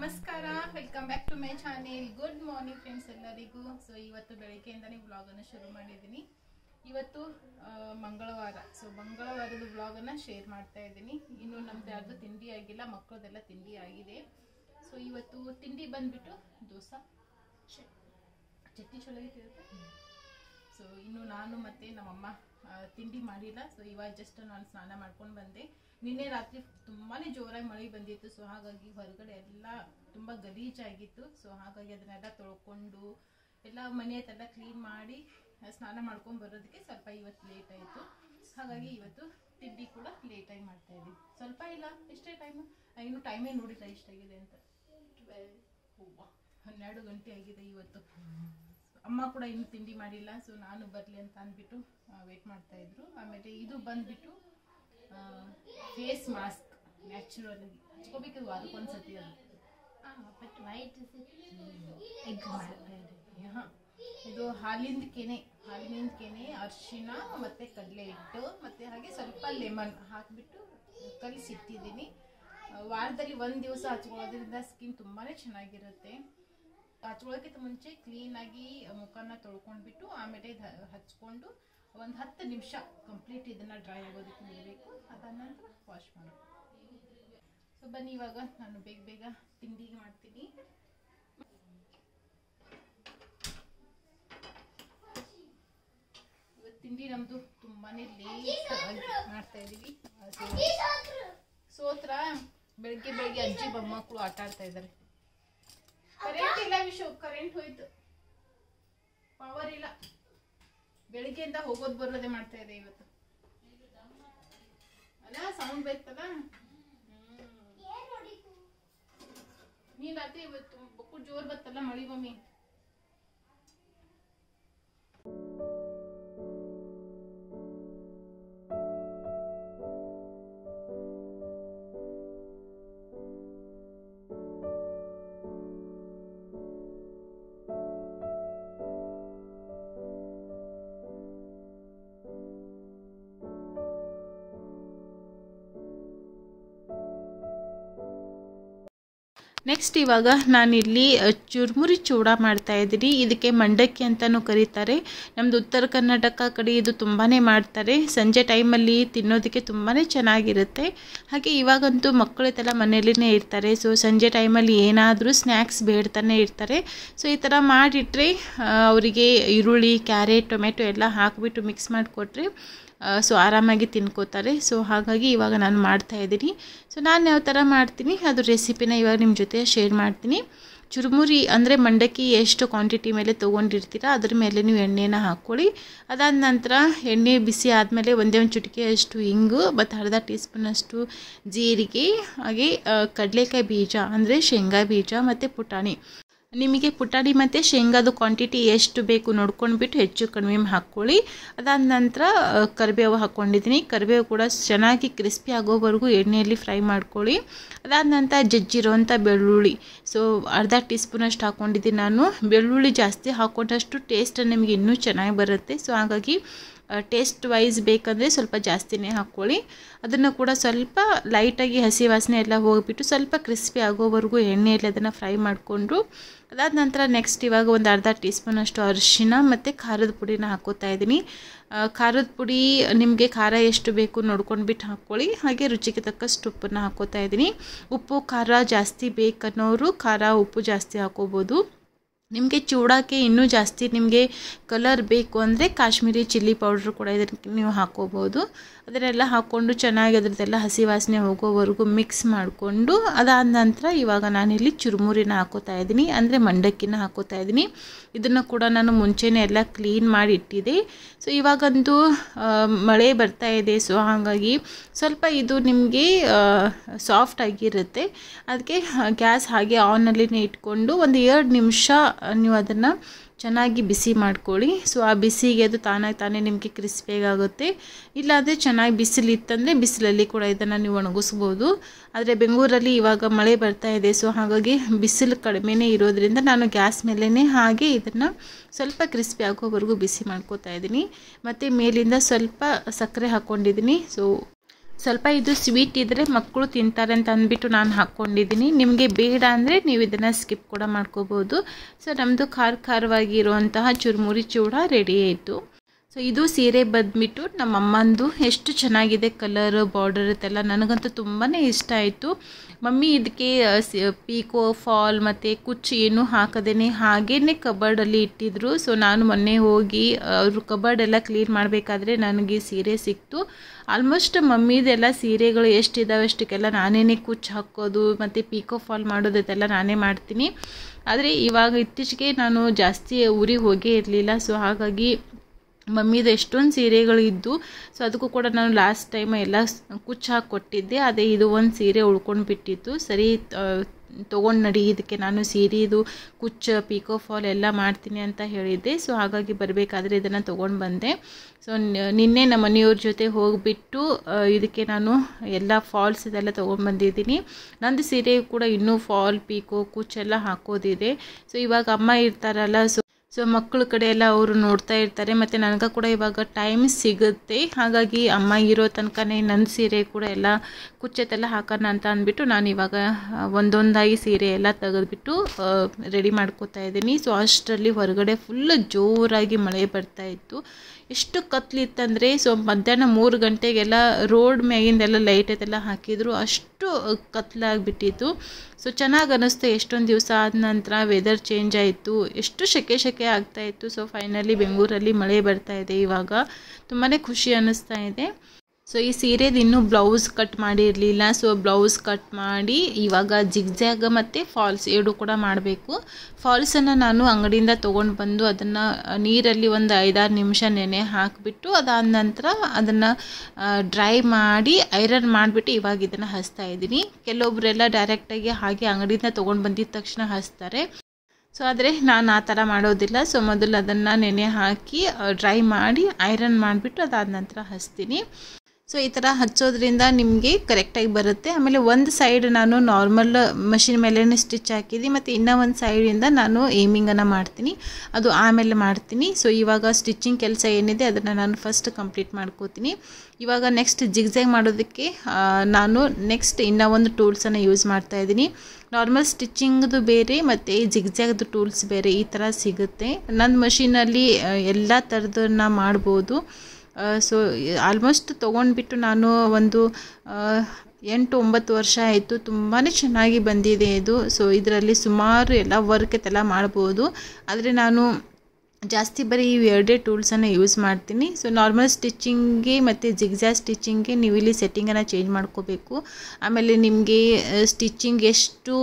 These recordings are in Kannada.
ನಮಸ್ಕಾರ welcome back to my channel good morning friends ಎಲ್ಲರಿಗೂ ಸೊ ಇವತ್ತು ಬೆಳಗ್ಗೆಯಿಂದನೇ ವ್ಲಾಗನ್ನು ಶುರು ಮಾಡಿದ್ದೀನಿ ಇವತ್ತು ಮಂಗಳವಾರ ಸೊ ಮಂಗಳವಾರದ ವ್ಲಾಗನ್ನು ಶೇರ್ ಮಾಡ್ತಾ ಇದ್ದೀನಿ ಇನ್ನು ನಮ್ದು ಯಾರ್ದು ತಿಂಡಿ ಆಗಿಲ್ಲ ಮಕ್ಕಳದೆಲ್ಲ ತಿಂಡಿ ಆಗಿದೆ ಸೊ ಇವತ್ತು ತಿಂಡಿ ಬಂದ್ಬಿಟ್ಟು ದೋಸೆ ಚಟ್ನಿ ಚೊಳಗೆ ಸೊ ಇನ್ನು ನಾನು ಮತ್ತು ನಮ್ಮಮ್ಮ ತಿಂಡಿ ಮಾಡಿಲ್ಲ ಸೊ ಇವಾಗ ಜಸ್ಟ್ ನಾನು ಸ್ನಾನ ಮಾಡ್ಕೊಂಡು ಬಂದೆ ನಿನ್ನೆ ರಾತ್ರಿ ತುಂಬಾ ಜೋರಾಗಿ ಮಳೆ ಬಂದಿತ್ತು ಸೊ ಹಾಗಾಗಿ ಹೊರಗಡೆ ಎಲ್ಲ ತುಂಬ ಗಲೀಜಾಗಿತ್ತು ಸೊ ಹಾಗಾಗಿ ಅದನ್ನೆಲ್ಲ ತೊಳ್ಕೊಂಡು ಎಲ್ಲ ಮನೆ ಹತ್ತೆಲ್ಲ ಕ್ಲೀನ್ ಮಾಡಿ ಸ್ನಾನ ಮಾಡ್ಕೊಂಡು ಬರೋದಕ್ಕೆ ಸ್ವಲ್ಪ ಇವತ್ತು ಲೇಟ್ ಆಯಿತು ಹಾಗಾಗಿ ಇವತ್ತು ತಿಂಡಿ ಕೂಡ ಲೇಟಾಗಿ ಮಾಡ್ತಾ ಇದ್ದೀವಿ ಸ್ವಲ್ಪ ಇಲ್ಲ ಎಷ್ಟೇ ಟೈಮು ಇನ್ನು ಟೈಮೇ ನೋಡಿಲ್ಲ ಇಷ್ಟಾಗಿದೆ ಅಂತ ಹನ್ನೆರಡು ಗಂಟೆ ಆಗಿದೆ ಇವತ್ತು ಅಮ್ಮ ಕೂಡ ಇನ್ನು ತಿಂಡಿ ಮಾಡಿಲ್ಲ ಸೊ ನಾನು ಬರಲಿ ಅಂತ ಅಂದ್ಬಿಟ್ಟು ವೇಟ್ ಇದ್ರು ಆಮೇಲೆ ಇದು ಬಂದ್ಬಿಟ್ಟು ಫೇಸ್ ಮಾಸ್ಕ್ ನ್ಯಾಚುರಲ್ ಆಗಿ ಹಚ್ಕೋಬೇಕು ವಾರಕ್ಕೊಂದ್ಸತಿ ಅದು ಬಟ್ ವೈಟ್ ಹಾಂ ಇದು ಹಾಲಿಂದ ಕೆನೆ ಹಾಲಿನಿಂದ ಕೆನೆ ಅರ್ಶಿನ ಮತ್ತು ಕಡಲೆ ಹಿಟ್ಟು ಮತ್ತೆ ಹಾಗೆ ಸ್ವಲ್ಪ ಲೆಮನ್ ಹಾಕಿಬಿಟ್ಟು ಕಲಿಸಿಟ್ಟಿದ್ದೀನಿ ವಾರದಲ್ಲಿ ಒಂದು ದಿವಸ ಹಚ್ಕೊಳ್ಳೋದ್ರಿಂದ ಸ್ಕಿನ್ ತುಂಬಾ ಚೆನ್ನಾಗಿರುತ್ತೆ ಹಚ್ಕೊಳಕ್ಕಿಂತ ಮುಂಚೆ ಕ್ಲೀನಾಗಿ ಮುಖನ ತೊಳ್ಕೊಂಡ್ಬಿಟ್ಟು ಆಮೇಲೆ ಹಚ್ಕೊಂಡು ಒಂದು ಹತ್ತು ನಿಮಿಷ ಕಂಪ್ಲೀಟ್ ಇದನ್ನು ಡ್ರೈ ಆಗೋದಕ್ಕೆ ನೀಡಬೇಕು ಅದಾದ ವಾಶ್ ಮಾಡಬೇಕು ಸೊ ಬನ್ನಿ ಇವಾಗ ನಾನು ಬೇಗ ಬೇಗ ತಿಂಡಿ ಮಾಡ್ತೀನಿ ತಿಂಡಿ ನಮ್ಮದು ತುಂಬಾ ಲೇಟ್ ಮಾಡ್ತಾ ಇದ್ದೀವಿ ಸೋತ್ರ ಬೆಳಗ್ಗೆ ಬೆಳಗ್ಗೆ ಅಜ್ಜಿ ಬೊಮ್ಮಕ್ಕಳು ಆಟ ಆಡ್ತಾ ಇದ್ದಾರೆ ಕರೆಂಟ್ ಇಲ್ಲ ವಿಶು ಕರೆಂಟ್ ಹೋಯ್ತು ಪವರ್ ಇಲ್ಲ ಬೆಳಿಗ್ಗೆಯಿಂದ ಹೋಗೋದ್ ಬರೋದೇ ಮಾಡ್ತಾ ಇದೆ ಇವತ್ತು ಅಲ್ಲ ಸೌಂಡ್ ಬೇಕಲ್ಲ ನೀನ್ ರಾತ್ರಿ ಇವತ್ತು ಬಕ್ಕು ಜೋರ್ ಬತ್ತಲ್ಲ ಮಳಿ ಮೀನ್ ನೆಕ್ಸ್ಟ್ ಇವಾಗ ನಾನಿಲ್ಲಿ ಚುರುಮುರಿ ಚೂಡ ಮಾಡ್ತಾ ಇದ್ದೀನಿ ಇದಕ್ಕೆ ಮಂಡಕ್ಕಿ ಅಂತಲೂ ಕರೀತಾರೆ ನಮ್ಮದು ಉತ್ತರ ಕರ್ನಾಟಕ ಕಡೆ ಇದು ತುಂಬಾ ಮಾಡ್ತಾರೆ ಸಂಜೆ ಟೈಮಲ್ಲಿ ತಿನ್ನೋದಕ್ಕೆ ತುಂಬಾ ಚೆನ್ನಾಗಿರುತ್ತೆ ಹಾಗೆ ಇವಾಗಂತೂ ಥರ ಮನೇಲಿನೇ ಇರ್ತಾರೆ ಸೊ ಸಂಜೆ ಟೈಮಲ್ಲಿ ಏನಾದರೂ ಸ್ನ್ಯಾಕ್ಸ್ ಬೇಡ್ತಾನೆ ಇರ್ತಾರೆ ಸೊ ಈ ಥರ ಮಾಡಿಟ್ರೆ ಅವರಿಗೆ ಈರುಳ್ಳಿ ಕ್ಯಾರೆಟ್ ಟೊಮೆಟೊ ಎಲ್ಲ ಹಾಕಿಬಿಟ್ಟು ಮಿಕ್ಸ್ ಮಾಡಿಕೊಟ್ರೆ ಸೊ ಆರಾಮಾಗಿ ತಿನ್ಕೋತಾರೆ ಸೊ ಹಾಗಾಗಿ ಇವಾಗ ನಾನು ಮಾಡ್ತಾಯಿದ್ದೀನಿ ಸೊ ನಾನು ಯಾವ ಥರ ಮಾಡ್ತೀನಿ ಅದು ರೆಸಿಪಿನ ಇವಾಗ ನಿಮ್ಮ ಜೊತೆ ಶೇರ್ ಮಾಡ್ತೀನಿ ಚುರುಮುರಿ ಅಂದರೆ ಮಂಡಕ್ಕಿ ಎಷ್ಟು ಕ್ವಾಂಟಿಟಿ ಮೇಲೆ ತೊಗೊಂಡಿರ್ತೀರ ಅದ್ರ ಮೇಲೆ ನೀವು ಎಣ್ಣೆನ ಹಾಕ್ಕೊಳ್ಳಿ ಅದಾದ ನಂತರ ಎಣ್ಣೆ ಬಿಸಿ ಆದಮೇಲೆ ಒಂದೇ ಒಂದು ಚುಟಿಕೆಯಷ್ಟು ಹಿಂಗು ಮತ್ತು ಅರ್ಧ ಟೀ ಸ್ಪೂನಷ್ಟು ಜೀರಿಗೆ ಹಾಗೆ ಕಡಲೆಕಾಯಿ ಬೀಜ ಅಂದರೆ ಶೇಂಗಾ ಬೀಜ ಮತ್ತು ಪುಟಾಣಿ ನಿಮಗೆ ಪುಟಾಣಿ ಮತ್ತು ಶೇಂಗಾದು ಕ್ವಾಂಟಿಟಿ ಎಷ್ಟು ಬೇಕು ನೋಡ್ಕೊಂಡ್ಬಿಟ್ಟು ಹೆಚ್ಚು ಕಡಿಮೆ ಹಾಕ್ಕೊಳ್ಳಿ ಅದಾದ ನಂತರ ಕರಿಬೇವು ಹಾಕ್ಕೊಂಡಿದ್ದೀನಿ ಕರಿಬೇವು ಕೂಡ ಚೆನ್ನಾಗಿ ಕ್ರಿಸ್ಪಿ ಆಗೋವರೆಗೂ ಎಣ್ಣೆಯಲ್ಲಿ ಫ್ರೈ ಮಾಡ್ಕೊಳ್ಳಿ ಅದಾದ ನಂತರ ಜಜ್ಜಿರೋವಂಥ ಬೆಳ್ಳುಳ್ಳಿ ಸೊ ಅರ್ಧ ಟೀ ಸ್ಪೂನಷ್ಟು ಹಾಕ್ಕೊಂಡಿದ್ದೀನಿ ನಾನು ಬೆಳ್ಳುಳ್ಳಿ ಜಾಸ್ತಿ ಹಾಕೊಂಡಷ್ಟು ಟೇಸ್ಟ್ ನಿಮಗೆ ಇನ್ನೂ ಚೆನ್ನಾಗಿ ಬರುತ್ತೆ ಸೊ ಹಾಗಾಗಿ ಟೇಸ್ಟ್ ವೈಸ್ ಬೇಕಂದರೆ ಸ್ವಲ್ಪ ಜಾಸ್ತಿನೇ ಹಾಕ್ಕೊಳ್ಳಿ ಅದನ್ನು ಕೂಡ ಸ್ವಲ್ಪ ಲೈಟಾಗಿ ಹಸಿ ವಾಸನೆ ಎಲ್ಲ ಹೋಗಿಬಿಟ್ಟು ಸ್ವಲ್ಪ ಕ್ರಿಸ್ಪಿ ಆಗೋವರೆಗೂ ಎಣ್ಣೆಯಲ್ಲಿ ಅದನ್ನು ಫ್ರೈ ಮಾಡಿಕೊಂಡು ಅದಾದ ನಂತರ ನೆಕ್ಸ್ಟ್ ಇವಾಗ ಒಂದು ಅರ್ಧ ಟೀ ಸ್ಪೂನಷ್ಟು ಅರಿಶಿನ ಮತ್ತು ಖಾರದ ಪುಡಿನ ಹಾಕೋತಾ ಇದ್ದೀನಿ ಖಾರದ ಪುಡಿ ನಿಮಗೆ ಖಾರ ಎಷ್ಟು ಬೇಕು ನೋಡ್ಕೊಂಡು ಬಿಟ್ಟು ಹಾಕ್ಕೊಳ್ಳಿ ಹಾಗೆ ರುಚಿಗೆ ತಕ್ಕಷ್ಟು ಉಪ್ಪನ್ನು ಹಾಕೋತಾ ಇದ್ದೀನಿ ಉಪ್ಪು ಖಾರ ಜಾಸ್ತಿ ಬೇಕನ್ನೋರು ಖಾರ ಉಪ್ಪು ಜಾಸ್ತಿ ಹಾಕೋಬೋದು ನಿಮಗೆ ಚೂಡಕ್ಕೆ ಇನ್ನೂ ಜಾಸ್ತಿ ನಿಮಗೆ ಕಲರ್ ಬೇಕು ಅಂದರೆ ಕಾಶ್ಮೀರಿ ಚಿಲ್ಲಿ ಪೌಡ್ರ್ ಕೂಡ ಇದಕ್ಕೆ ನೀವು ಹಾಕೋಬೋದು ಅದನ್ನೆಲ್ಲ ಹಾಕ್ಕೊಂಡು ಚೆನ್ನಾಗಿ ಅದರದ್ದೆಲ್ಲ ಹಸಿ ವಾಸನೆ ಹೋಗೋವರೆಗೂ ಮಿಕ್ಸ್ ಮಾಡಿಕೊಂಡು ಅದಾದ ನಂತರ ಇವಾಗ ನಾನಿಲ್ಲಿ ಚುರುಮುರಿನ ಹಾಕೋತಾ ಇದ್ದೀನಿ ಅಂದರೆ ಮಂಡಕ್ಕಿನ ಹಾಕೋತಾ ಇದ್ದೀನಿ ಇದನ್ನು ಕೂಡ ನಾನು ಮುಂಚೆನೇ ಎಲ್ಲ ಕ್ಲೀನ್ ಮಾಡಿ ಇಟ್ಟಿದೆ ಸೊ ಇವಾಗಂತೂ ಮಳೆ ಬರ್ತಾ ಇದೆ ಸೊ ಹಾಗಾಗಿ ಸ್ವಲ್ಪ ಇದು ನಿಮಗೆ ಸಾಫ್ಟ್ ಆಗಿರುತ್ತೆ ಅದಕ್ಕೆ ಗ್ಯಾಸ್ ಹಾಗೆ ಆನಲ್ಲಿ ಇಟ್ಕೊಂಡು ಒಂದು ಎರಡು ನಿಮಿಷ ನೀವು ಅದನ್ನು ಚೆನ್ನಾಗಿ ಬಿಸಿ ಮಾಡ್ಕೊಳ್ಳಿ ಸೊ ಆ ಬಿಸಿಗೆ ಅದು ತಾನಾಗಿ ತಾನೇ ನಿಮಗೆ ಕ್ರಿಸ್ಪಿಯಾಗುತ್ತೆ ಇಲ್ಲಾಂದರೆ ಚೆನ್ನಾಗಿ ಬಿಸಿಲು ಇತ್ತಂದರೆ ಬಿಸಿಲಲ್ಲಿ ಕೂಡ ಇದನ್ನು ನೀವು ಒಣಗಿಸ್ಬೋದು ಆದರೆ ಬೆಂಗಳೂರಲ್ಲಿ ಇವಾಗ ಮಳೆ ಬರ್ತಾ ಇದೆ ಸೊ ಹಾಗಾಗಿ ಬಿಸಿಲು ಕಡಿಮೆನೇ ಇರೋದ್ರಿಂದ ನಾನು ಗ್ಯಾಸ್ ಮೇಲೇ ಹಾಗೆ ಇದನ್ನು ಸ್ವಲ್ಪ ಕ್ರಿಸ್ಪಿ ಆಗೋವರೆಗೂ ಬಿಸಿ ಮಾಡ್ಕೋತಾ ಇದ್ದೀನಿ ಮತ್ತು ಮೇಲಿಂದ ಸ್ವಲ್ಪ ಸಕ್ಕರೆ ಹಾಕ್ಕೊಂಡಿದ್ದೀನಿ ಸೊ ಸ್ವಲ್ಪ ಇದು ಸ್ವೀಟ್ ಇದ್ದರೆ ಮಕ್ಕಳು ತಿಂತಾರೆ ಅಂತ ಅಂದ್ಬಿಟ್ಟು ನಾನು ಹಾಕ್ಕೊಂಡಿದ್ದೀನಿ ನಿಮಗೆ ಬೇಡ ಅಂದರೆ ನೀವು ಇದನ್ನು ಸ್ಕಿಪ್ ಕೂಡ ಮಾಡ್ಕೋಬೋದು ಸೊ ನಮ್ಮದು ಖಾರ ಖಾರವಾಗಿರುವಂತಹ ಚುರುಮುರಿ ಚೂಡ ರೆಡಿ ಆಯಿತು ಸೊ ಇದು ಸೀರೆ ಬಂದ್ಬಿಟ್ಟು ನಮ್ಮ ಅಮ್ಮಂದು ಎಷ್ಟು ಚೆನ್ನಾಗಿದೆ ಕಲರ್ ಬಾರ್ಡರ್ ಇದೆಲ್ಲ ನನಗಂತೂ ತುಂಬಾ ಇಷ್ಟ ಆಯಿತು ಮಮ್ಮಿ ಇದಕ್ಕೆ ಪೀಕೋ ಫಾಲ್ ಮತ್ತು ಕುಚ್ಚು ಏನು ಹಾಕದೇನೆ ಹಾಗೇ ಕಬರ್ಡಲ್ಲಿ ಇಟ್ಟಿದ್ರು ಸೊ ನಾನು ಮೊನ್ನೆ ಹೋಗಿ ಅವರು ಕಬರ್ಡೆಲ್ಲ ಕ್ಲೀನ್ ಮಾಡಬೇಕಾದ್ರೆ ನನಗೆ ಸೀರೆ ಸಿಕ್ತು ಆಲ್ಮೋಸ್ಟ್ ಮಮ್ಮಿದೆಲ್ಲ ಸೀರೆಗಳು ಎಷ್ಟಿದ್ದಾವೆ ಅಷ್ಟಕ್ಕೆಲ್ಲ ನಾನೇ ಕುಚ್ಚು ಹಾಕೋದು ಮತ್ತು ಪೀಕೋ ಫಾಲ್ ಮಾಡೋದೆಲ್ಲ ನಾನೇ ಮಾಡ್ತೀನಿ ಆದರೆ ಇವಾಗ ಇತ್ತೀಚೆಗೆ ನಾನು ಜಾಸ್ತಿ ಊರಿಗೆ ಹೋಗೇ ಇರಲಿಲ್ಲ ಸೊ ಹಾಗಾಗಿ ಮಮ್ಮಿದು ಎಷ್ಟೊಂದು ಇದ್ದು ಸೊ ಅದಕ್ಕೂ ಕೂಡ ನಾನು ಲಾಸ್ಟ್ ಟೈಮ್ ಎಲ್ಲ ಕುಚ್ಚು ಹಾಕಿ ಕೊಟ್ಟಿದ್ದೆ ಅದೇ ಇದು ಒಂದು ಸೀರೆ ಉಳ್ಕೊಂಡು ಬಿಟ್ಟಿತ್ತು ಸರಿ ತೊಗೊಂಡು ನಡಿ ಇದಕ್ಕೆ ನಾನು ಸೀರೆದು ಕುಚ್ಚು ಪೀಕೋ ಫಾಲ್ ಎಲ್ಲ ಮಾಡ್ತೀನಿ ಅಂತ ಹೇಳಿದ್ದೆ ಸೊ ಹಾಗಾಗಿ ಬರಬೇಕಾದ್ರೆ ಇದನ್ನು ತೊಗೊಂಡು ಬಂದೆ ಸೊ ನಿನ್ನೆ ನಮ್ಮ ಮನೆಯವ್ರ ಜೊತೆ ಹೋಗಿಬಿಟ್ಟು ಇದಕ್ಕೆ ನಾನು ಎಲ್ಲ ಫಾಲ್ಸ್ ಇದೆಲ್ಲ ತೊಗೊಂಡು ಬಂದಿದ್ದೀನಿ ನಂದು ಸೀರೆ ಕೂಡ ಇನ್ನೂ ಫಾಲ್ ಪೀಕೋ ಕುಚ್ಚೆಲ್ಲ ಹಾಕೋದಿದೆ ಸೊ ಇವಾಗ ಅಮ್ಮ ಇರ್ತಾರಲ್ಲ ಸೊ ಸೊ ಮಕ್ಕಳ ಕಡೆ ಎಲ್ಲ ಅವರು ನೋಡ್ತಾ ಇರ್ತಾರೆ ಮತ್ತು ನನಗೆ ಕೂಡ ಇವಾಗ ಟೈಮ್ ಸಿಗುತ್ತೆ ಹಾಗಾಗಿ ಅಮ್ಮ ಇರೋ ತನಕನೇ ನನ್ನ ಸೀರೆ ಕೂಡ ಎಲ್ಲ ಕುಚ್ಚೆತ್ತೆಲ್ಲ ಹಾಕೋಣ ಅಂತ ಅಂದ್ಬಿಟ್ಟು ನಾನು ಇವಾಗ ಒಂದೊಂದಾಗಿ ಸೀರೆ ಎಲ್ಲ ತೆಗೆದುಬಿಟ್ಟು ರೆಡಿ ಮಾಡ್ಕೋತಾ ಇದ್ದೀನಿ ಸೊ ಅಷ್ಟರಲ್ಲಿ ಹೊರಗಡೆ ಫುಲ್ ಜೋರಾಗಿ ಮಳೆ ಬರ್ತಾ ಇತ್ತು ಎಷ್ಟು ಕತ್ತಲಿತ್ತಂದರೆ ಸೊ ಮಧ್ಯಾಹ್ನ ಮೂರು ಗಂಟೆಗೆಲ್ಲ ರೋಡ್ ಮ್ಯಾಗಿಂದೆಲ್ಲ ಲೈಟ್ ಅದೆಲ್ಲ ಹಾಕಿದ್ರು ಅಷ್ಟು ಕತ್ಲಾಗಿಬಿಟ್ಟಿತ್ತು ಸೊ ಚೆನ್ನಾಗಿ ಅನ್ನಿಸ್ತು ಎಷ್ಟೊಂದು ದಿವಸ ಆದ ನಂತರ ವೆದರ್ ಚೇಂಜ್ ಆಯಿತು ಎಷ್ಟು ಸೆಕೆ ಶೆಕೆ ಆಗ್ತಾಯಿತ್ತು ಸೊ ಫೈನಲಿ ಬೆಂಗಳೂರಲ್ಲಿ ಮಳೆ ಬರ್ತಾ ಇದೆ ಇವಾಗ ತುಂಬಾ ಖುಷಿ ಅನ್ನಿಸ್ತಾ ಇದೆ ಸೊ ಈ ಸೀರೆದು ಇನ್ನೂ ಬ್ಲೌಸ್ ಕಟ್ ಮಾಡಿರಲಿಲ್ಲ ಸೊ ಬ್ಲೌಸ್ ಕಟ್ ಮಾಡಿ ಇವಾಗ ಜಿಗ್ಜ್ಯಾಗ ಮತ್ತು ಫಾಲ್ಸ್ ಎರಡು ಕೂಡ ಮಾಡಬೇಕು ಫಾಲ್ಸನ್ನು ನಾನು ಅಂಗಡಿಯಿಂದ ತೊಗೊಂಡು ಬಂದು ಅದನ್ನು ನೀರಲ್ಲಿ ಒಂದು ಐದಾರು ನಿಮಿಷ ನೆನೆ ಹಾಕಿಬಿಟ್ಟು ಅದಾದ ನಂತರ ಅದನ್ನು ಡ್ರೈ ಮಾಡಿ ಐರನ್ ಮಾಡಿಬಿಟ್ಟು ಇವಾಗ ಇದನ್ನು ಹಚ್ತಾ ಇದ್ದೀನಿ ಕೆಲವೊಬ್ಬರೆಲ್ಲ ಡೈರೆಕ್ಟಾಗಿ ಹಾಗೆ ಅಂಗಡಿಯಿಂದ ತೊಗೊಂಡು ಬಂದಿದ ತಕ್ಷಣ ಹಸ್ತಾರೆ ಸೊ ಆದರೆ ನಾನು ಆ ಥರ ಮಾಡೋದಿಲ್ಲ ಸೊ ಮೊದಲು ಅದನ್ನು ನೆನೆ ಹಾಕಿ ಡ್ರೈ ಮಾಡಿ ಐರನ್ ಮಾಡಿಬಿಟ್ಟು ಅದಾದ ನಂತರ ಹಸ್ತೀನಿ ಸೊ ಈ ಥರ ಹಚ್ಚೋದ್ರಿಂದ ನಿಮಗೆ ಕರೆಕ್ಟಾಗಿ ಬರುತ್ತೆ ಆಮೇಲೆ ಒಂದು ಸೈಡ್ ನಾನು ನಾರ್ಮಲ್ ಮಷಿನ್ ಮೇಲೇ ಸ್ಟಿಚ್ ಹಾಕಿದ್ದೀನಿ ಮತ್ತು ಇನ್ನೂ ಒಂದು ಸೈಡಿಂದ ನಾನು ಏಮಿಂಗನ್ನು ಮಾಡ್ತೀನಿ ಅದು ಆಮೇಲೆ ಮಾಡ್ತೀನಿ ಸೊ ಇವಾಗ ಸ್ಟಿಚ್ಚಿಂಗ್ ಕೆಲಸ ಏನಿದೆ ಅದನ್ನು ನಾನು ಫಸ್ಟ್ ಕಂಪ್ಲೀಟ್ ಮಾಡ್ಕೋತೀನಿ ಇವಾಗ ನೆಕ್ಸ್ಟ್ ಜಿಗ್ಜಾಗ್ ಮಾಡೋದಕ್ಕೆ ನಾನು ನೆಕ್ಸ್ಟ್ ಇನ್ನೂ ಒಂದು ಟೂಲ್ಸನ್ನು ಯೂಸ್ ಮಾಡ್ತಾ ಇದ್ದೀನಿ ನಾರ್ಮಲ್ ಸ್ಟಿಚ್ಚಿಂಗ್ದು ಬೇರೆ ಮತ್ತು ಜಿಗ್ಜ್ಯಾಗ್ದು ಟೂಲ್ಸ್ ಬೇರೆ ಈ ಥರ ಸಿಗುತ್ತೆ ನನ್ನ ಮಷಿನಲ್ಲಿ ಎಲ್ಲ ಥರದನ್ನ ಮಾಡ್ಬೋದು ಸೊ ಆಲ್ಮೋಸ್ಟ್ ತೊಗೊಂಡ್ಬಿಟ್ಟು ನಾನು ಒಂದು ಎಂಟು ಒಂಬತ್ತು ವರ್ಷ ಆಯಿತು ತುಂಬಾ ಚೆನ್ನಾಗಿ ಬಂದಿದೆ ಇದು ಸೊ ಇದರಲ್ಲಿ ಸುಮಾರು ಎಲ್ಲ ವರ್ಕ್ ಎಲ್ಲ ಮಾಡ್ಬೋದು ಆದರೆ ನಾನು ಜಾಸ್ತಿ ಬರೀ ಎರಡೇ ಟೂಲ್ಸನ್ನು ಯೂಸ್ ಮಾಡ್ತೀನಿ ಸೊ ನಾರ್ಮಲ್ ಸ್ಟಿಚಿಂಗ್ಗೆ ಮತ್ತು ಜಿಗ್ಜಾ ಸ್ಟಿಚಿಂಗ್ಗೆ ನೀವು ಇಲ್ಲಿ ಸೆಟ್ಟಿಂಗನ್ನು ಚೇಂಜ್ ಮಾಡ್ಕೋಬೇಕು ಆಮೇಲೆ ನಿಮಗೆ ಸ್ಟಿಚಿಂಗ್ ಎಷ್ಟು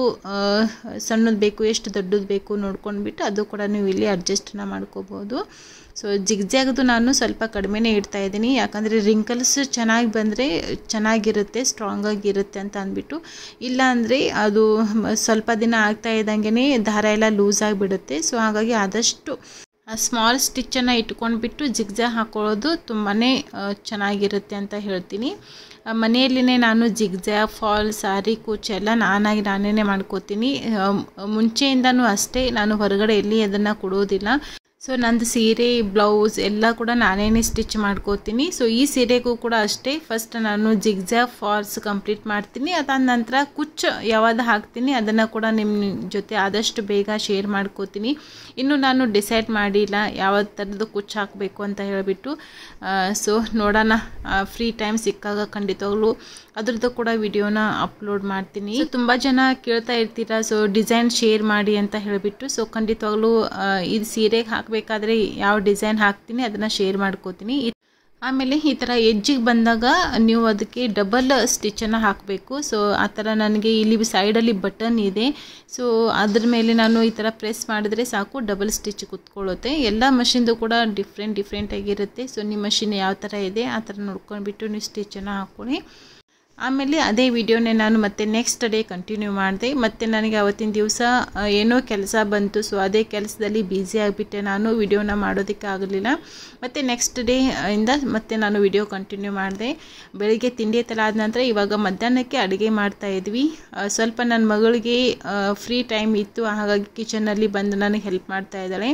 ಸಣ್ಣದ ಬೇಕು ಎಷ್ಟು ದೊಡ್ಡದು ಬೇಕು ನೋಡ್ಕೊಂಡ್ಬಿಟ್ಟು ಅದು ಕೂಡ ನೀವು ಇಲ್ಲಿ ಅಡ್ಜಸ್ಟನ್ನು ಮಾಡ್ಕೋಬೋದು ಸೊ ಜಿಗ್ಜಾಗ್ದು ನಾನು ಸ್ವಲ್ಪ ಕಡಿಮೆನೇ ಇಡ್ತಾ ಇದ್ದೀನಿ ಯಾಕಂದರೆ ರಿಂಕಲ್ಸ್ ಚೆನ್ನಾಗಿ ಬಂದರೆ ಚೆನ್ನಾಗಿರುತ್ತೆ ಸ್ಟ್ರಾಂಗ್ ಆಗಿರುತ್ತೆ ಅಂತ ಅಂದ್ಬಿಟ್ಟು ಇಲ್ಲಾಂದರೆ ಅದು ಸ್ವಲ್ಪ ದಿನ ಆಗ್ತಾ ಇದ್ದಂಗೆ ದಾರ ಎಲ್ಲ ಲೂಸ್ ಆಗಿಬಿಡುತ್ತೆ ಸೊ ಹಾಗಾಗಿ ಆದಷ್ಟು ಸ್ಮಾಲ್ ಸ್ಟಿಚ್ಚನ್ನು ಇಟ್ಕೊಂಡ್ಬಿಟ್ಟು ಜಿಗ್ಜಾ ಹಾಕೊಳ್ಳೋದು ತುಂಬಾ ಚೆನ್ನಾಗಿರುತ್ತೆ ಅಂತ ಹೇಳ್ತೀನಿ ಮನೆಯಲ್ಲಿನೇ ನಾನು ಜಿಗ್ಜಾ ಫಾಲ್ ಸಾರಿ ಕೂಚ ಎಲ್ಲ ನಾನಾಗಿ ನಾನೇ ಮಾಡ್ಕೋತೀನಿ ಮುಂಚೆಯಿಂದನೂ ಅಷ್ಟೇ ನಾನು ಹೊರಗಡೆ ಎಲ್ಲಿ ಅದನ್ನು ಕೊಡೋದಿಲ್ಲ ಸೊ ನಂದು ಸೀರೆ ಬ್ಲೌಸ್ ಎಲ್ಲ ಕೂಡ ನಾನೇನೆ ಸ್ಟಿಚ್ ಮಾಡ್ಕೋತೀನಿ ಸೊ ಈ ಸೀರೆಗೂ ಕೂಡ ಅಷ್ಟೇ ಫಸ್ಟ್ ನಾನು ಜಿಗ್ಜಾ ಫಾಲ್ಸ್ ಕಂಪ್ಲೀಟ್ ಮಾಡ್ತೀನಿ ಅದಾದ ನಂತರ ಕುಚ್ಚ ಯಾವಾಗ ಹಾಕ್ತೀನಿ ಅದನ್ನು ಕೂಡ ನಿಮ್ಮ ಜೊತೆ ಆದಷ್ಟು ಬೇಗ ಶೇರ್ ಮಾಡ್ಕೋತೀನಿ ಇನ್ನು ನಾನು ಡಿಸೈಡ್ ಮಾಡಿಲ್ಲ ಯಾವ ಥರದ್ದು ಕುಚ್ಚ ಹಾಕಬೇಕು ಅಂತ ಹೇಳಿಬಿಟ್ಟು ಸೊ ನೋಡೋಣ ಫ್ರೀ ಟೈಮ್ ಸಿಕ್ಕಾಗ ಖಂಡಿತವಾಗ್ಲು ಅದ್ರದ್ದು ಕೂಡ ವಿಡಿಯೋನ ಅಪ್ಲೋಡ್ ಮಾಡ್ತೀನಿ ತುಂಬ ಜನ ಕೇಳ್ತಾ ಇರ್ತೀರಾ ಸೊ ಡಿಸೈನ್ ಶೇರ್ ಮಾಡಿ ಅಂತ ಹೇಳಿಬಿಟ್ಟು ಸೊ ಖಂಡಿತವಾಗ್ಲೂ ಇದು ಸೀರೆಗೆ ಹಾಕಬೇಕು ಬೇಕಾದರೆ ಯಾವ ಡಿಸೈನ್ ಹಾಕ್ತೀನಿ ಅದನ್ನು ಶೇರ್ ಮಾಡ್ಕೋತೀನಿ ಆಮೇಲೆ ಈ ಥರ ಎಜ್ಜಿಗೆ ಬಂದಾಗ ನೀವು ಅದಕ್ಕೆ ಡಬಲ್ ಸ್ಟಿಚನ್ನು ಹಾಕಬೇಕು ಸೊ ಆ ಥರ ನನಗೆ ಇಲ್ಲಿ ಸೈಡಲ್ಲಿ ಬಟನ್ ಇದೆ ಸೊ ಅದ್ರ ಮೇಲೆ ನಾನು ಈ ಥರ ಪ್ರೆಸ್ ಮಾಡಿದ್ರೆ ಸಾಕು ಡಬಲ್ ಸ್ಟಿಚ್ ಕುತ್ಕೊಳ್ಳುತ್ತೆ ಎಲ್ಲ ಮಷಿನ್ದು ಕೂಡ ಡಿಫ್ರೆಂಟ್ ಆಗಿರುತ್ತೆ ಸೊ ನಿಮ್ಮ ಮಷಿನ್ ಯಾವ ಥರ ಇದೆ ಆ ಥರ ನೋಡ್ಕೊಂಡ್ಬಿಟ್ಟು ನೀವು ಸ್ಟಿಚನ್ನು ಹಾಕ್ಕೊಳ್ಳಿ ಆಮೇಲೆ ಅದೇ ವಿಡಿಯೋನೇ ನಾನು ಮತ್ತೆ ನೆಕ್ಸ್ಟ್ ಡೇ ಕಂಟಿನ್ಯೂ ಮಾಡಿದೆ ಮತ್ತು ನನಗೆ ಅವತ್ತಿನ ದಿವಸ ಏನೋ ಕೆಲಸ ಬಂತು ಸೊ ಅದೇ ಕೆಲಸದಲ್ಲಿ ಬ್ಯುಸಿ ಆಗಿಬಿಟ್ಟೆ ನಾನು ವಿಡಿಯೋನ ಆಗಲಿಲ್ಲ ಮತ್ತು ನೆಕ್ಸ್ಟ್ ಡೇ ಇಂದ ಮತ್ತೆ ನಾನು ವಿಡಿಯೋ ಕಂಟಿನ್ಯೂ ಮಾಡಿದೆ ಬೆಳಿಗ್ಗೆ ತಿಂಡಿ ತಲ ಆದ ನಂತರ ಇವಾಗ ಮಧ್ಯಾಹ್ನಕ್ಕೆ ಅಡುಗೆ ಮಾಡ್ತಾ ಇದ್ವಿ ಸ್ವಲ್ಪ ನನ್ನ ಮಗಳಿಗೆ ಫ್ರೀ ಟೈಮ್ ಇತ್ತು ಹಾಗಾಗಿ ಕಿಚನಲ್ಲಿ ಬಂದು ನನಗೆ ಹೆಲ್ಪ್ ಮಾಡ್ತಾ ಇದ್ದಾಳೆ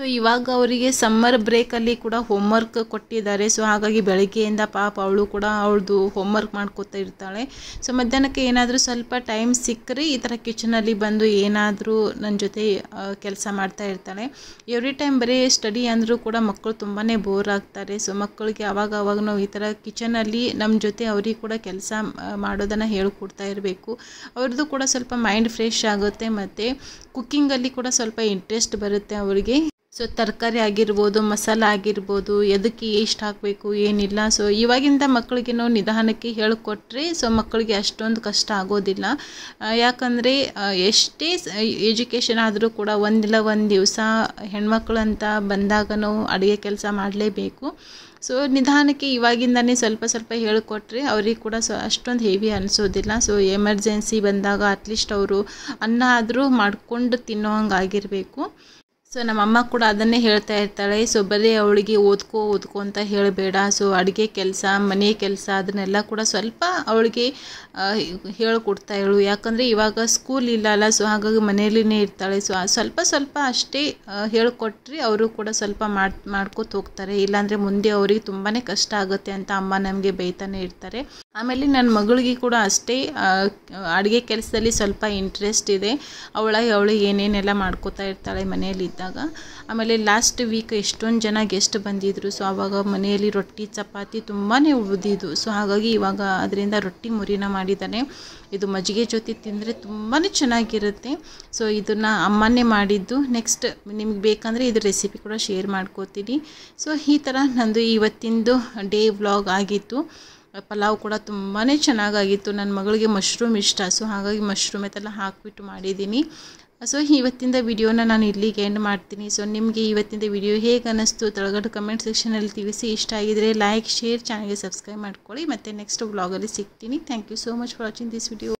ಸೊ ಇವಾಗ ಅವರಿಗೆ ಸಮ್ಮರ್ ಬ್ರೇಕಲ್ಲಿ ಕೂಡ ಹೋಮ್ವರ್ಕ್ ಕೊಟ್ಟಿದ್ದಾರೆ ಸೊ ಹಾಗಾಗಿ ಬೆಳಗ್ಗೆಯಿಂದ ಪಾಪ ಅವಳು ಕೂಡ ಅವಳದು ಹೋಮ್ವರ್ಕ್ ಮಾಡ್ಕೋತಾ ಇರ್ತಾಳೆ ಸೊ ಮಧ್ಯಾಹ್ನಕ್ಕೆ ಏನಾದರೂ ಸ್ವಲ್ಪ ಟೈಮ್ ಸಿಕ್ಕರೆ ಈ ಥರ ಕಿಚನಲ್ಲಿ ಬಂದು ಏನಾದರೂ ನನ್ನ ಜೊತೆ ಕೆಲಸ ಮಾಡ್ತಾ ಇರ್ತಾಳೆ ಎವ್ರಿ ಟೈಮ್ ಬರೀ ಸ್ಟಡಿ ಅಂದರೂ ಕೂಡ ಮಕ್ಕಳು ತುಂಬಾ ಬೋರ್ ಆಗ್ತಾರೆ ಸೊ ಮಕ್ಕಳಿಗೆ ಆವಾಗ ಅವಾಗ ನಾವು ಈ ಥರ ಕಿಚನಲ್ಲಿ ನಮ್ಮ ಜೊತೆ ಅವ್ರಿಗೆ ಕೂಡ ಕೆಲಸ ಮಾಡೋದನ್ನು ಹೇಳ್ಕೊಡ್ತಾ ಇರಬೇಕು ಅವ್ರದ್ದು ಕೂಡ ಸ್ವಲ್ಪ ಮೈಂಡ್ ಫ್ರೆಶ್ ಆಗುತ್ತೆ ಮತ್ತು ಕುಕ್ಕಿಂಗಲ್ಲಿ ಕೂಡ ಸ್ವಲ್ಪ ಇಂಟ್ರೆಸ್ಟ್ ಬರುತ್ತೆ ಅವರಿಗೆ ಸೊ ತರಕಾರಿ ಆಗಿರ್ಬೋದು ಮಸಾಲೆ ಆಗಿರ್ಬೋದು ಎದಕ್ಕೆ ಎಷ್ಟು ಹಾಕಬೇಕು ಏನಿಲ್ಲ ಸೊ ಇವಾಗಿಂದ ಮಕ್ಕಳಿಗೆ ನಾವು ನಿಧಾನಕ್ಕೆ ಹೇಳಿಕೊಟ್ರೆ ಸೊ ಮಕ್ಕಳಿಗೆ ಅಷ್ಟೊಂದು ಕಷ್ಟ ಆಗೋದಿಲ್ಲ ಯಾಕಂದರೆ ಎಷ್ಟೇ ಎಜುಕೇಷನ್ ಆದರೂ ಕೂಡ ಒಂದಿಲ್ಲ ಒಂದು ದಿವಸ ಅಂತ ಬಂದಾಗ ನಾವು ಅಡುಗೆ ಕೆಲಸ ಮಾಡಲೇಬೇಕು ಸೊ ನಿಧಾನಕ್ಕೆ ಇವಾಗಿಂದನೇ ಸ್ವಲ್ಪ ಸ್ವಲ್ಪ ಹೇಳಿಕೊಟ್ರೆ ಅವ್ರಿಗೆ ಕೂಡ ಸೊ ಅಷ್ಟೊಂದು ಹೆವಿ ಅನಿಸೋದಿಲ್ಲ ಸೊ ಎಮರ್ಜೆನ್ಸಿ ಬಂದಾಗ ಅಟ್ಲೀಸ್ಟ್ ಅವರು ಅನ್ನ ಆದರೂ ಮಾಡಿಕೊಂಡು ತಿನ್ನೋ ಹಂಗೆ ಸೊ ನಮ್ಮಮ್ಮ ಕೂಡ ಅದನ್ನೇ ಹೇಳ್ತಾ ಇರ್ತಾಳೆ ಸೊ ಬರೀ ಅವಳಿಗೆ ಓದ್ಕೋ ಓದ್ಕೋ ಅಂತ ಹೇಳಬೇಡ ಸೊ ಅಡುಗೆ ಕೆಲಸ ಮನೆ ಕೆಲಸ ಅದನ್ನೆಲ್ಲ ಕೂಡ ಸ್ವಲ್ಪ ಅವಳಿಗೆ ಹೇಳ್ಕೊಡ್ತಾ ಇಳು ಯಾಕಂದರೆ ಇವಾಗ ಸ್ಕೂಲ್ ಇಲ್ಲ ಅಲ್ಲ ಸೊ ಹಾಗಾಗಿ ಮನೆಯಲ್ಲಿನೇ ಇರ್ತಾಳೆ ಸೊ ಸ್ವಲ್ಪ ಸ್ವಲ್ಪ ಅಷ್ಟೇ ಹೇಳ್ಕೊಟ್ರೆ ಅವರು ಕೂಡ ಸ್ವಲ್ಪ ಮಾಡಿ ಮಾಡ್ಕೋತ ಹೋಗ್ತಾರೆ ಇಲ್ಲಾಂದರೆ ಮುಂದೆ ಅವರಿಗೆ ತುಂಬಾ ಕಷ್ಟ ಆಗುತ್ತೆ ಅಂತ ಅಮ್ಮ ನಮಗೆ ಬೈತಾನೆ ಇರ್ತಾರೆ ಆಮೇಲೆ ನನ್ನ ಮಗಳಿಗೆ ಕೂಡ ಅಷ್ಟೇ ಅಡುಗೆ ಕೆಲಸದಲ್ಲಿ ಸ್ವಲ್ಪ ಇಂಟ್ರೆಸ್ಟ್ ಇದೆ ಅವಳ ಅವಳು ಏನೇನೆಲ್ಲ ಮಾಡ್ಕೋತಾ ಇರ್ತಾಳೆ ಇದ್ದಾಗ ಆಮೇಲೆ ಲಾಸ್ಟ್ ವೀಕ್ ಎಷ್ಟೊಂದು ಜನ ಗೆಸ್ಟ್ ಬಂದಿದ್ದರು ಸೊ ಆವಾಗ ಮನೆಯಲ್ಲಿ ರೊಟ್ಟಿ ಚಪಾತಿ ತುಂಬಾ ಉಳಿದಿದ್ದು ಸೊ ಹಾಗಾಗಿ ಇವಾಗ ಅದರಿಂದ ರೊಟ್ಟಿ ಮುರಿನ ಮಾಡಿದ್ದಾನೆ ಇದು ಮಜ್ಜಿಗೆ ಜೊತೆ ತಿಂದರೆ ತುಂಬಾ ಚೆನ್ನಾಗಿರುತ್ತೆ ಸೊ ಇದನ್ನು ಅಮ್ಮನೇ ಮಾಡಿದ್ದು ನೆಕ್ಸ್ಟ್ ನಿಮ್ಗೆ ಬೇಕಂದರೆ ಇದು ರೆಸಿಪಿ ಕೂಡ ಶೇರ್ ಮಾಡ್ಕೋತೀನಿ ಸೊ ಈ ಥರ ನಂದು ಇವತ್ತಿಂದು ಡೇ ವ್ಲಾಗ್ ಆಗಿತ್ತು ಪಲಾವ್ ಕೂಡ ತುಂಬಾ ಚೆನ್ನಾಗಾಗಿತ್ತು ನನ್ನ ಮಗಳಿಗೆ ಮಶ್ರೂಮ್ ಇಷ್ಟ ಸೊ ಹಾಗಾಗಿ ಮಶ್ರೂಮ್ ಅದೆಲ್ಲ ಹಾಕಿಬಿಟ್ಟು ಮಾಡಿದ್ದೀನಿ ಸೊ ಇವತ್ತಿಂದ ವಿಡಿಯೋನ ನಾನು ಇಲ್ಲಿಗೆ ಎಂಡ್ ಮಾಡ್ತೀನಿ ಸೊ ನಿಮಗೆ ಇವತ್ತಿಂದ ವಿಡಿಯೋ ಹೇಗೆ ಅನ್ನಿಸ್ತು ತಳಗಡೆ ಕಮೆಂಟ್ ಸೆಕ್ಷನಲ್ಲಿ ತಿಳಿಸಿ ಇಷ್ಟ ಆಗಿದರೆ ಲೈಕ್ ಶೇರ್ ಚಾನಲ್ಗೆ ಸಬ್ಸ್ಕ್ರೈಬ್ ಮಾಡ್ಕೊಳ್ಳಿ ಮತ್ತು ನೆಕ್ಸ್ಟ್ ವ್ಲಾಗಲ್ಲಿ ಸಿಗ್ತೀನಿ thank you so much for watching this video